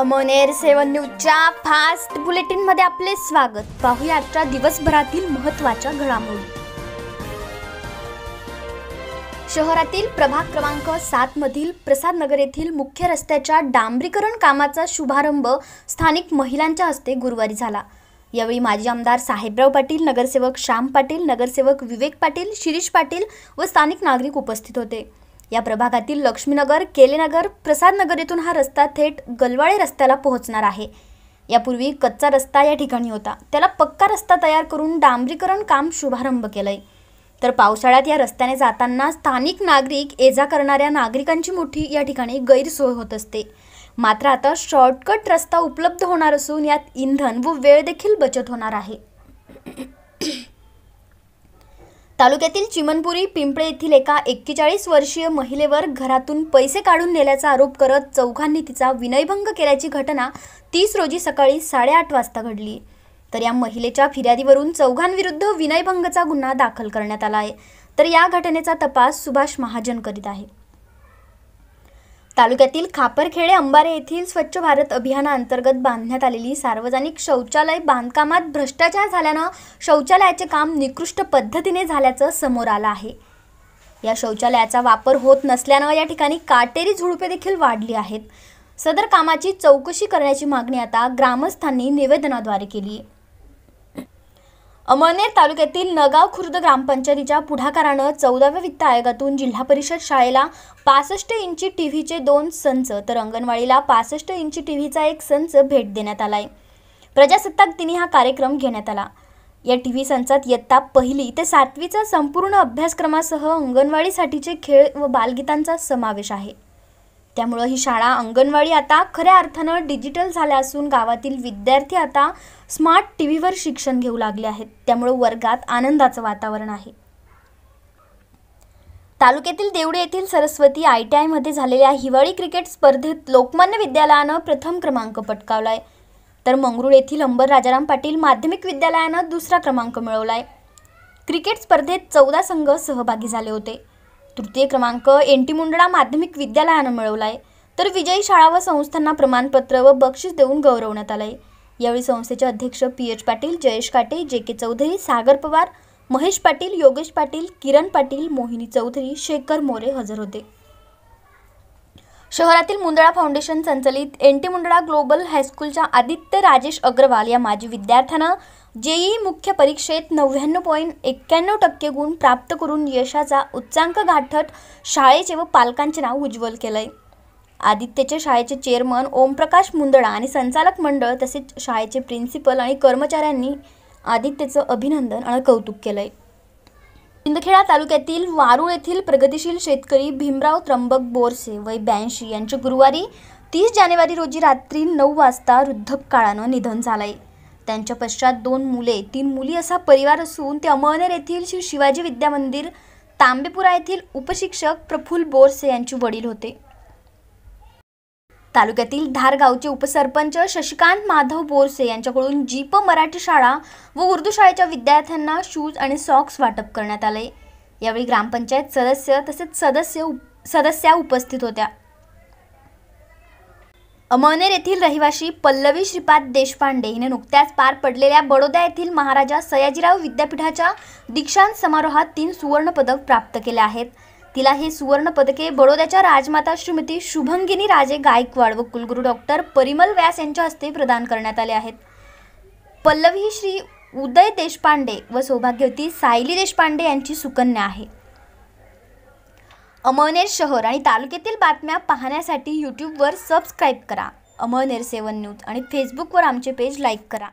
अमोनेर सेवन न्यूजच्या फास्ट मध्ये आपले स्वागत पाहूया आजच्या दिवसभरातील महत्वाच्या घडामोडी शहरातील प्रभाग क्रमांक सातमधील नगर येथील मुख्य रस्त्याच्या डांबरीकरण कामाचा शुभारंभ स्थानिक महिलांच्या हस्ते गुरुवारी झाला यावेळी माजी आमदार साहेबराव पाटील नगरसेवक श्याम पाटील नगरसेवक विवेक पाटील शिरीष पाटील व स्थानिक नागरिक उपस्थित होते या प्रभागातील लक्ष्मीनगर केलेनगर प्रसादनगर येथून हा रस्ता थेट गलवाळे रस्त्याला पोहोचणार आहे यापूर्वी कच्चा रस्ता या ठिकाणी होता त्याला पक्का रस्ता तयार करून डांबरीकरण काम शुभारंभ केलंय तर पावसाळ्यात या रस्त्याने जाताना स्थानिक नागरिक ये जा करणाऱ्या नागरिकांची मोठी या ठिकाणी गैरसोय होत असते मात्र आता शॉर्टकट रस्ता उपलब्ध होणार असून यात इंधन व वेळ देखील बचत होणार आहे तालुक्यातील चिमनपुरी पिंपळे येथील एका एक्केचाळीस वर्षीय महिलेवर घरातून पैसे काढून नेल्याचा आरोप करत चौघांनी तिचा विनयभंग केल्याची घटना तीस रोजी सकाळी साडेआठ वाजता घडली तर या महिलेच्या फिर्यादीवरून चौघांविरुद्ध विनयभंगचा गुन्हा दाखल करण्यात आला आहे तर या घटनेचा तपास सुभाष महाजन करीत आहे तालुक्यातील खापरखेडे अंबारे येथील स्वच्छ भारत अभियानाअंतर्गत बांधण्यात आलेली सार्वजनिक शौचालय बांधकामात भ्रष्टाचार झाल्यानं शौचालयाचे काम निकृष्ट पद्धतीने झाल्याचं समोर आलं आहे या शौचालयाचा वापर होत नसल्यानं या ठिकाणी काटेरी झुडपे देखील वाढली आहेत सदर कामाची चौकशी करण्याची मागणी आता ग्रामस्थांनी निवेदनाद्वारे केली आहे अमळनेर तालुक्यातील नगाव खुर्द ग्रामपंचायतीच्या पुढाकारानं चौदाव्या वित्त आयोगातून जिल्हा परिषद शाळेला पासष्ट इंची टी व्हीचे दोन संच तर अंगणवाडीला पासष्ट इंची टी व्हीचा एक संच भेट देण्यात आला आहे प्रजासत्ताक दिनी हा कार्यक्रम घेण्यात आला या टी व्ही संचात इयत्ता पहिली ते सातवीचा संपूर्ण अभ्यासक्रमासह अंगणवाडीसाठीचे खेळ व बालगीतांचा समावेश आहे त्यामुळं ही शाळा अंगणवाडी आता खऱ्या अर्थानं डिजिटल झाल्या असून गावातील विद्यार्थी आता स्मार्ट टी व्हीवर शिक्षण घेऊ लागले आहेत त्यामुळं वर्गात आनंदाचं वातावरण आहे तालुक्यातील देवडे येथील सरस्वती आय टी आयमध्ये झालेल्या हिवाळी क्रिकेट स्पर्धेत लोकमान्य विद्यालयानं प्रथम क्रमांक पटकावला आहे तर मंगरुळ येथील अंबर राजाराम पाटील माध्यमिक विद्यालयानं दुसरा क्रमांक मिळवला क्रिकेट स्पर्धेत चौदा संघ सहभागी झाले होते तृतीय क्रमांक एन टी मुंडळा माध्यमिक विद्यालयानं मिळवला आहे तर विजयी शाळा व संस्थांना प्रमाणपत्र व बक्षीस देऊन गौरवण्यात आलं आहे यावेळी संस्थेचे अध्यक्ष पी एच पाटील जयेश काटे जे के चौधरी सागर पवार महेश पाटील योगेश पाटील किरण पाटील मोहिनी चौधरी शेखर मोरे हजर होते शहरातील मुंदळा फाउंडेशन संचलित एन टी मुंदळा ग्लोबल हायस्कूलच्या आदित्य राजेश अग्रवाल या माजी विद्यार्थ्यानं जेई मुख्य परीक्षेत नव्याण्णव पॉईंट एक्क्याण्णव टक्के गुण प्राप्त करून यशाचा उच्चांक गाठत शाळेचे व पालकांचे नाव उज्ज्वल केलंय आदित्यचे शाळेचे चेअरमन ओमप्रकाश मुंदळा आणि संचालक मंडळ तसेच शाळेचे प्रिन्सिपल आणि कर्मचाऱ्यांनी आदित्यचं अभिनंदन आणि कौतुक केलंय शिंदखेडा तालुक्यातील वारूळ येथील प्रगतीशील शेतकरी भीमराव त्र्यंबक बोरसे वय ब्याऐंशी यांचे गुरुवारी तीस जानेवारी रोजी रात्री नऊ वाजता वृद्धकाळानं निधन झालंय त्यांच्या पश्चात दोन मुले तीन मुली असा परिवार असून ते अमळनेर येथील श्री शिवाजी विद्यामंदिर तांबेपुरा येथील उपशिक्षक प्रफुल्ल बोरसे यांचे वडील होते तालुक्यातील धारगावचे उपसरपंच शशिकांत माधव बोरसे यांच्याकडून जीप मराठी शाळा व उर्दू शाळेच्या विद्यार्थ्यांना शूज आणि सॉक्स वाटप करण्यात आले यावेळी ग्रामपंचायत सदस्य तसेच सदस्य सदस्या उपस्थित होत्या अमळनेर येथील रहिवाशी पल्लवी श्रीपाद देशपांडे हिने नुकत्याच पार पडलेल्या बडोदा येथील महाराजा सयाजीराव विद्यापीठाच्या दीक्षांत समारोहात तीन सुवर्णपदक प्राप्त केले आहेत तिला हे सुवर्ण पदके बडोद्याच्या राजमाता श्रीमती शुभंगिनी राजे गायकवाड व कुलगुरू डॉक्टर परिमल व्यास यांच्या हस्ते प्रदान करण्यात आले आहेत पल्लवी श्री उदय देशपांडे व सौभाग्यवती सायली देशपांडे यांची सुकन्या आहे अमळनेर शहर आणि तालुक्यातील बातम्या पाहण्यासाठी यूट्यूबवर सबस्क्राईब करा अमळनेर सेवन न्यूज आणि फेसबुकवर आमचे पेज लाईक करा